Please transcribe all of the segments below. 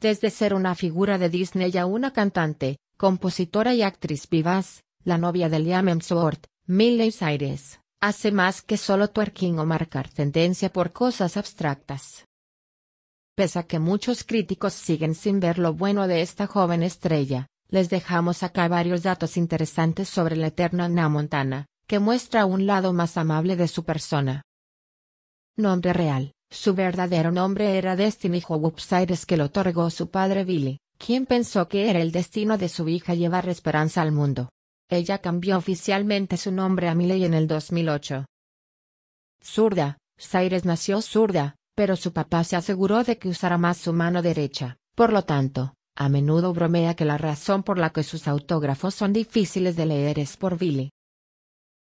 Desde ser una figura de Disney a una cantante, compositora y actriz vivaz, la novia de Liam Hemsworth, Miley Cyrus, hace más que solo twerking o marcar tendencia por cosas abstractas. Pese a que muchos críticos siguen sin ver lo bueno de esta joven estrella, les dejamos acá varios datos interesantes sobre la eterna Ana Montana, que muestra un lado más amable de su persona. Nombre real. Su verdadero nombre era Destiny Howard que le otorgó su padre Billy, quien pensó que era el destino de su hija llevar esperanza al mundo. Ella cambió oficialmente su nombre a Miley en el 2008. Zurda, Cyrus nació zurda, pero su papá se aseguró de que usara más su mano derecha, por lo tanto, a menudo bromea que la razón por la que sus autógrafos son difíciles de leer es por Billy.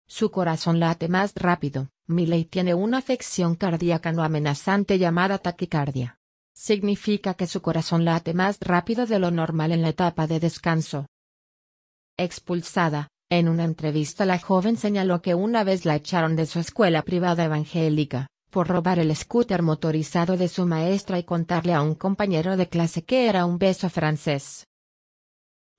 Su corazón late más rápido, Miley tiene una afección cardíaca no amenazante llamada taquicardia. Significa que su corazón late más rápido de lo normal en la etapa de descanso. Expulsada, en una entrevista la joven señaló que una vez la echaron de su escuela privada evangélica, por robar el scooter motorizado de su maestra y contarle a un compañero de clase que era un beso francés.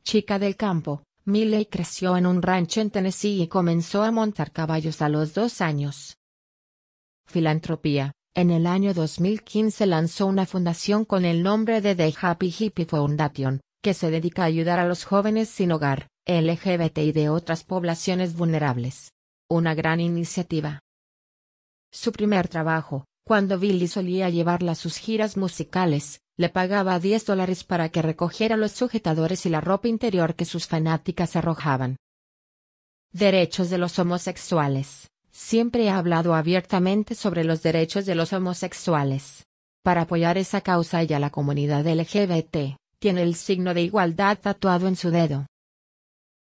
Chica del campo, Miley creció en un rancho en Tennessee y comenzó a montar caballos a los dos años. Filantropía. En el año 2015 lanzó una fundación con el nombre de The Happy Hippie Foundation, que se dedica a ayudar a los jóvenes sin hogar, LGBT y de otras poblaciones vulnerables. Una gran iniciativa. Su primer trabajo, cuando Billy solía llevarla a sus giras musicales, le pagaba 10 dólares para que recogiera los sujetadores y la ropa interior que sus fanáticas arrojaban. Derechos de los homosexuales siempre ha hablado abiertamente sobre los derechos de los homosexuales. Para apoyar esa causa y a la comunidad LGBT, tiene el signo de igualdad tatuado en su dedo.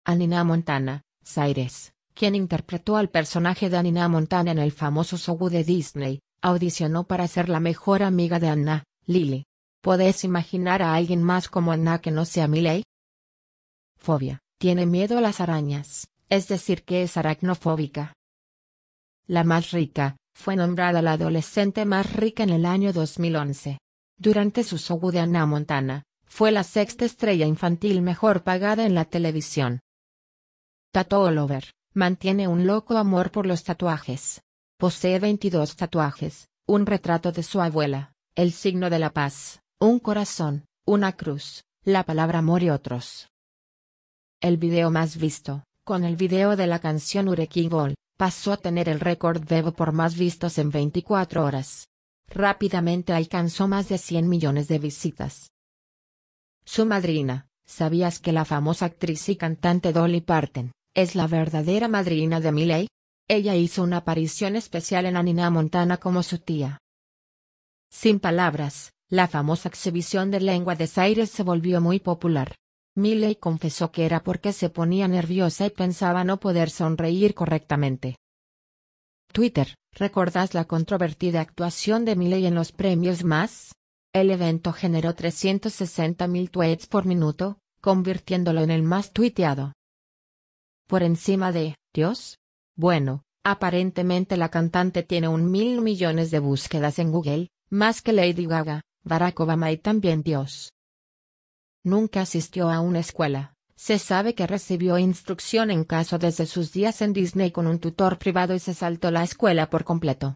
Anina Montana, Zaires, quien interpretó al personaje de Anina Montana en el famoso show de Disney, audicionó para ser la mejor amiga de Anna, Lily. ¿Podés imaginar a alguien más como Anna que no sea Miley? Fobia. Tiene miedo a las arañas, es decir que es aracnofóbica la más rica, fue nombrada la adolescente más rica en el año 2011. Durante su show de Anna Montana, fue la sexta estrella infantil mejor pagada en la televisión. Tato Oliver, mantiene un loco amor por los tatuajes. Posee 22 tatuajes, un retrato de su abuela, el signo de la paz, un corazón, una cruz, la palabra amor y otros. El video más visto, con el video de la canción Urequí pasó a tener el récord Bebo por más vistos en 24 horas. Rápidamente alcanzó más de 100 millones de visitas. Su madrina, ¿sabías que la famosa actriz y cantante Dolly Parton, es la verdadera madrina de Miley? Ella hizo una aparición especial en Anina Montana como su tía. Sin palabras, la famosa exhibición de lengua de Zaire se volvió muy popular. Milley confesó que era porque se ponía nerviosa y pensaba no poder sonreír correctamente. Twitter, ¿recordás la controvertida actuación de Miley en los premios más? El evento generó 360.000 tweets por minuto, convirtiéndolo en el más tuiteado. Por encima de, Dios. Bueno, aparentemente la cantante tiene un mil millones de búsquedas en Google, más que Lady Gaga, Barack Obama y también Dios. Nunca asistió a una escuela. Se sabe que recibió instrucción en caso desde sus días en Disney con un tutor privado y se saltó la escuela por completo.